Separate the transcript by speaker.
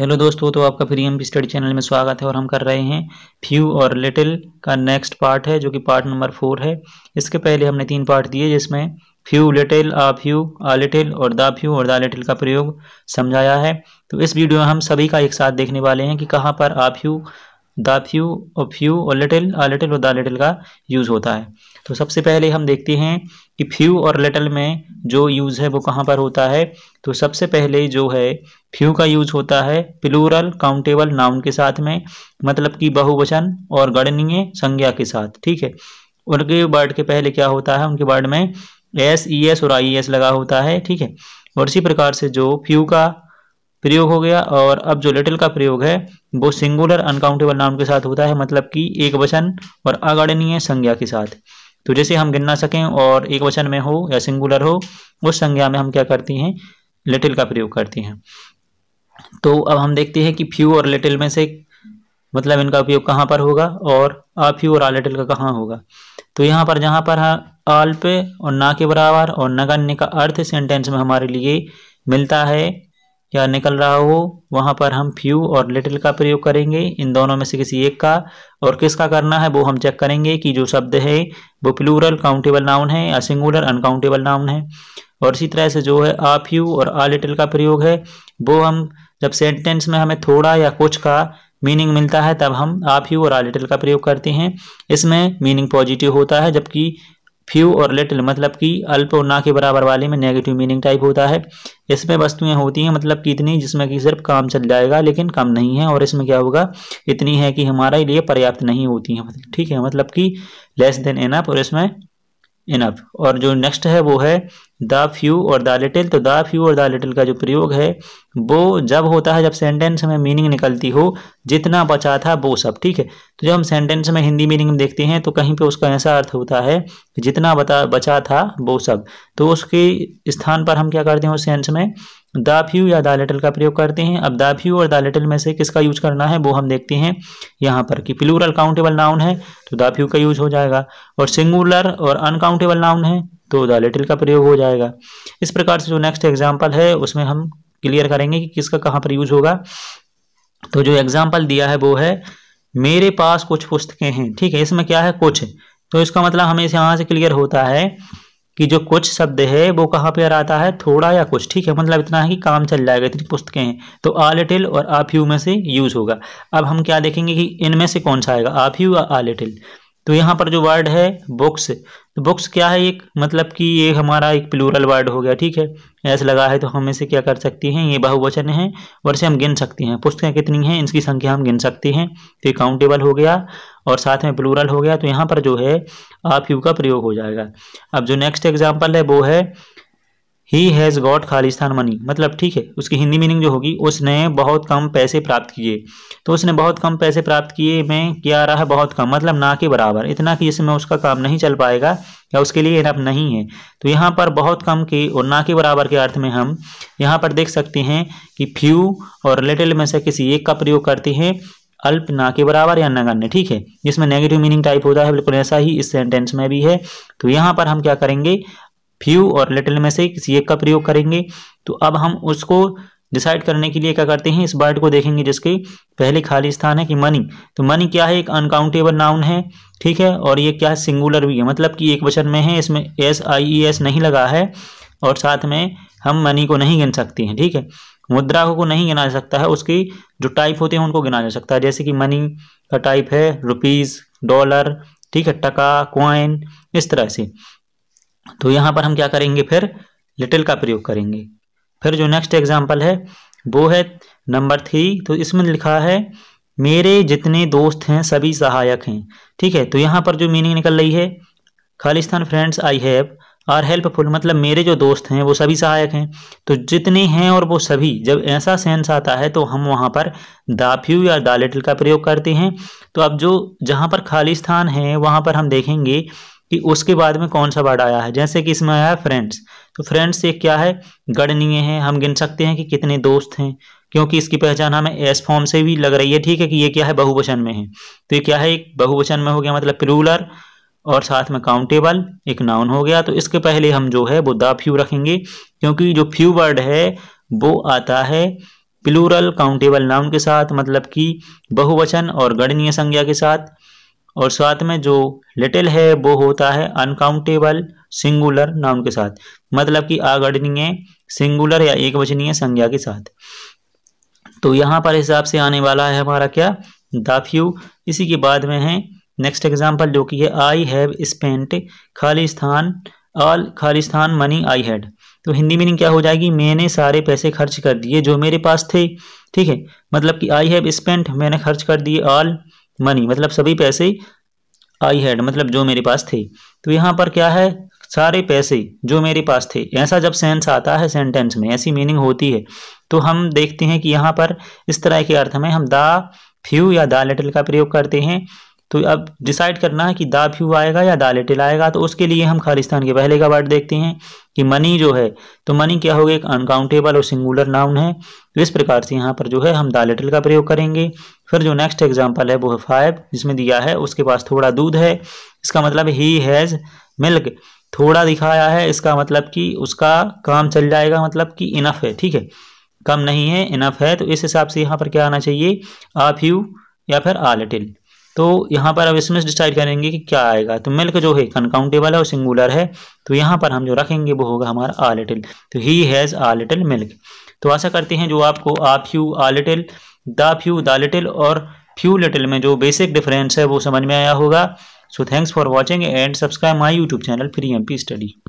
Speaker 1: hello दोस्तों तो आपका फ्री एम स्टडी चैनल में स्वागत है और हम कर रहे हैं फ्यू और लिटिल का नेक्स्ट पार्ट है जो कि पार्ट नंबर फोर है इसके पहले हमने तीन पार्ट दिए जिसमें few little a few a little और दा फ्यू और दा लिटिल का प्रयोग समझाया है तो इस वीडियो में हम सभी का एक साथ देखने वाले हैं कि कहाँ पर आ फ्यू दा फ्यू और फ्यू और लिटिल आ लिटिल और द लिटिल का यूज़ होता है तो सबसे पहले हम देखते हैं कि फ्यू और लिटल में जो यूज़ है वो कहाँ पर होता है तो सबसे पहले जो है फ्यू का यूज होता है प्लूरल काउंटेबल नाउन के साथ में मतलब कि बहुवचन और गणनीय संज्ञा के साथ ठीक है उनके वर्ड के पहले क्या होता है उनके वर्ड में एस ई एस और आई एस e, लगा होता है ठीक है और इसी प्रकार से जो फ्यू का प्रयोग हो गया और अब जो लिटिल का प्रयोग है वो सिंगुलर अनकाउंटेबल नाउन के साथ होता है मतलब कि एक वचन और अगणनीय संज्ञा के साथ तो जैसे हम गिनना सकें और एक वचन में हो या सिंगुलर हो उस संज्ञा में हम क्या करती हैं लिटिल का प्रयोग करती हैं तो अब हम देखते हैं कि फ्यू और लिटिल में से मतलब इनका उपयोग कहाँ पर होगा और आ फ्यू और आ लिटिल का कहाँ होगा तो यहाँ पर जहाँ पर अल्प और ना के बराबर और नगण्य का अर्थ सेंटेंस में हमारे लिए मिलता है या निकल रहा हो वहाँ पर हम फ्यू और लिटिल का प्रयोग करेंगे इन दोनों में से किसी एक का और किसका करना है वो हम चेक करेंगे कि जो शब्द है वो प्लूरल काउंटेबल नाउन है या सिंगुलर अनकाउंटेबल नाउन है और इसी तरह से जो है आ फ्यू और आ लिटिल का प्रयोग है वो हम जब सेंटेंस में हमें थोड़ा या कुछ का मीनिंग मिलता है तब हम आ फ्यू और आ लिटिल का प्रयोग करते हैं इसमें मीनिंग पॉजिटिव होता है जबकि फ्यू और लिटिल मतलब कि अल्प और ना के बराबर वाले में नेगेटिव मीनिंग टाइप होता है इसमें वस्तुएं होती हैं मतलब कि इतनी जिसमें कि सिर्फ काम चल जाएगा लेकिन कम नहीं है और इसमें क्या होगा इतनी है कि हमारे लिए पर्याप्त नहीं होती हैं मतलब ठीक है मतलब कि लेस देन एनअप और इसमें इनअप और जो नेक्स्ट है वो है द फ्यू और द लिटिल तो द फ्यू और द लिटिल का जो प्रयोग है वो जब होता है जब सेंटेंस में मीनिंग निकलती हो जितना बचा था वो सब ठीक है तो जब हम सेंटेंस में हिंदी मीनिंग देखते हैं तो कहीं पे उसका ऐसा अर्थ होता है कि जितना बता बचा था वो सब तो उसके स्थान पर हम क्या करते हैं उस सेंस में द फ्यू या द लिटिल का प्रयोग करते हैं अब द फ्यू और द लिटिल में से किसका यूज करना है वो हम देखते हैं यहाँ पर कि प्लूरल काउंटेबल नाउन है तो द फ्यू का यूज हो जाएगा और सिंगुलर और अनकाउंटेबल नाउन है तो द लिटिल का प्रयोग हो जाएगा इस प्रकार से जो नेक्स्ट एग्जाम्पल है उसमें हम क्लियर करेंगे कि किसका कहाँ पर यूज होगा तो जो एग्जाम्पल दिया है वो है मेरे पास कुछ पुस्तकें हैं ठीक है इसमें क्या है कुछ तो इसका मतलब हमें यहाँ से क्लियर होता है कि जो कुछ शब्द है वो कहाँ पर आता है थोड़ा या कुछ ठीक है मतलब इतना है कि काम चल जाएगा इतनी पुस्तकें हैं तो आ लिटिल और आ फ्यू में से यूज़ होगा अब हम क्या देखेंगे कि इनमें से कौन सा आएगा आ फ्यू या आ लिटिल तो यहाँ पर जो वर्ड है बुक्स तो बुक्स क्या है एक मतलब कि ये हमारा एक प्लूरल वर्ड हो गया ठीक है ऐसा लगा है तो हम इसे क्या कर सकती हैं ये बहुवचन है और इसे हम गिन सकते हैं पुस्तकें कितनी हैं इनकी संख्या हम गिन सकते हैं तो ये काउंटेबल हो गया और साथ में प्लूरल हो गया तो यहाँ पर जो है आप यू का प्रयोग हो जाएगा अब जो नेक्स्ट एग्जाम्पल है वो है ही हैज़ गॉट खालिस्तान मनी मतलब ठीक है उसकी हिंदी मीनिंग जो होगी उसने बहुत कम पैसे प्राप्त किए तो उसने बहुत कम पैसे प्राप्त किए में क्या आ रहा है बहुत कम मतलब ना के बराबर इतना कि इसमें उसका काम नहीं चल पाएगा या उसके लिए इनफ नहीं है तो यहाँ पर बहुत कम के और ना के बराबर के अर्थ में हम यहाँ पर देख सकते हैं कि फ्यू और लिटिल में से किसी एक का प्रयोग करते हैं अल्प ना के बराबर या नगण्य ठीक है जिसमें नेगेटिव मीनिंग टाइप होता है बिल्कुल ऐसा ही इस सेंटेंस में भी है तो यहाँ पर हम क्या करेंगे फ्यू और लिटिल में से किसी एक का प्रयोग करेंगे तो अब हम उसको डिसाइड करने के लिए क्या करते हैं इस वर्ड को देखेंगे जिसके पहले खाली स्थान है कि मनी तो मनी क्या है एक अनकाउंटेबल नाउन है ठीक है और ये क्या है सिंगुलर भी है मतलब कि एक वचन में है इसमें एस आई ई एस नहीं लगा है और साथ में हम मनी को नहीं गिन सकते हैं ठीक है मुद्रा को नहीं गिना जा सकता है उसकी जो टाइप होते हैं उनको गिना जा सकता है जैसे कि मनी का टाइप है रुपीज़ डॉलर ठीक है टका कॉइन इस तरह से तो यहाँ पर हम क्या करेंगे फिर लिटिल का प्रयोग करेंगे फिर जो नेक्स्ट एग्जाम्पल है वो है नंबर थ्री तो इसमें लिखा है मेरे जितने दोस्त हैं सभी सहायक हैं ठीक है तो यहाँ पर जो मीनिंग निकल रही है खालिस्तान friends I have are helpful मतलब मेरे जो दोस्त हैं वो सभी सहायक हैं तो जितने हैं और वो सभी जब ऐसा सेंस आता है तो हम वहाँ पर दाफ्यू या दा लिटिल का प्रयोग करते हैं तो अब जो जहाँ पर खालिस्तान है वहाँ पर हम देखेंगे कि उसके बाद में कौन सा वर्ड आया है जैसे कि इसमें आया है फ्रेंड्स तो फ्रेंड्स एक क्या है गणनीय है हम गिन सकते हैं कि कितने दोस्त हैं क्योंकि इसकी पहचान हमें एस फॉर्म से भी लग रही है ठीक है कि ये क्या है बहुवचन में है तो ये क्या है एक बहुवचन में हो गया मतलब प्लूलर और साथ में काउंटेबल एक नाउन हो गया तो इसके पहले हम जो है वो द फ्यू रखेंगे क्योंकि जो फ्यू वर्ड है वो आता है प्लूरल काउंटेबल नाउन के साथ मतलब कि बहुवचन और गणनीय संज्ञा के साथ और साथ में जो लिटिल है वो होता है अनकाउंटेबल सिंगुलर नाउन के साथ मतलब कि आगढ़ सिंगुलर या एक वचनीय संज्ञा के साथ तो यहाँ पर हिसाब से आने वाला है हमारा क्या दाफ्यू इसी के बाद में है नेक्स्ट एग्जाम्पल जो कि है आई हैव स्पेंट खाली स्थान ऑल खाली स्थान मनी आई हैड तो हिंदी मीनिंग क्या हो जाएगी मैंने सारे पैसे खर्च कर दिए जो मेरे पास थे ठीक है मतलब कि आई हैव स्पेंट मैंने खर्च कर दिए ऑल मनी मतलब सभी पैसे आई हैड मतलब जो मेरे पास थे तो यहाँ पर क्या है सारे पैसे जो मेरे पास थे ऐसा जब सेंस आता है सेंटेंस में ऐसी मीनिंग होती है तो हम देखते हैं कि यहाँ पर इस तरह के अर्थ में हम दा फ्यू या दा लिटिल का प्रयोग करते हैं तो अब डिसाइड करना है कि दा फ्यू आएगा या दा लिटिल आएगा तो उसके लिए हम खालिस्तान के पहले का वर्ड देखते हैं कि मनी जो है तो मनी क्या होगा एक अनकाउंटेबल और सिंगुलर नाउन है तो इस प्रकार से यहाँ पर जो है हम दा लिटिल का प्रयोग करेंगे फिर जो नेक्स्ट एग्जाम्पल है वो है फाइव जिसमें दिया है उसके पास थोड़ा दूध है इसका मतलब ही हैज़ मिल्क थोड़ा दिखाया है इसका मतलब कि उसका काम चल जाएगा मतलब कि इनफ है ठीक है कम नहीं है इनफ है तो इस हिसाब से यहाँ पर क्या आना चाहिए आ फ्यू या फिर आ लिटिल तो यहाँ पर अब इसमें डिसाइड करेंगे कि क्या आएगा तो मिल्क जो है कनकाउंटेबल है और सिंगुलर है तो यहाँ पर हम जो रखेंगे वो होगा हमारा आ लिटिल तो he has a little milk तो आशा करते हैं जो आपको a few a little the few the little और फ्यू लिटिल में जो बेसिक डिफरेंस है वो समझ में आया होगा so thanks for watching and subscribe my YouTube channel free M study